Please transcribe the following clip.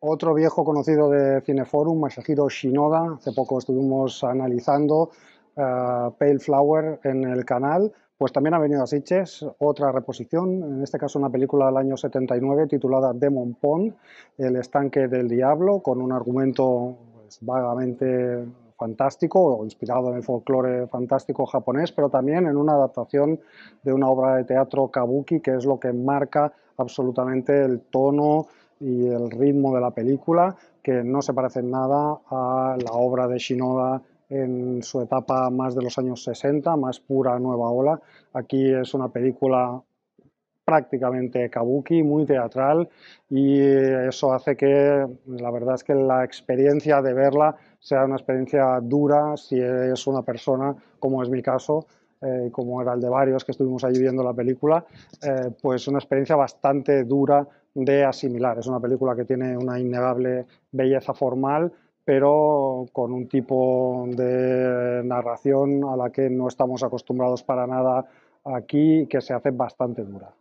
Otro viejo conocido de Cineforum, Masahiro Shinoda, hace poco estuvimos analizando eh, Pale Flower en el canal, pues también ha venido a Sitges otra reposición, en este caso una película del año 79 titulada Demon Pond, El estanque del diablo, con un argumento pues, vagamente fantástico, o inspirado en el folclore fantástico japonés, pero también en una adaptación de una obra de teatro kabuki, que es lo que marca absolutamente el tono y el ritmo de la película, que no se parece nada a la obra de Shinoda en su etapa más de los años 60, más pura nueva ola. Aquí es una película prácticamente kabuki, muy teatral y eso hace que la verdad es que la experiencia de verla sea una experiencia dura si es una persona, como es mi caso, eh, como era el de varios que estuvimos allí viendo la película, eh, pues una experiencia bastante dura de asimilar. Es una película que tiene una innegable belleza formal, pero con un tipo de narración a la que no estamos acostumbrados para nada aquí, que se hace bastante dura.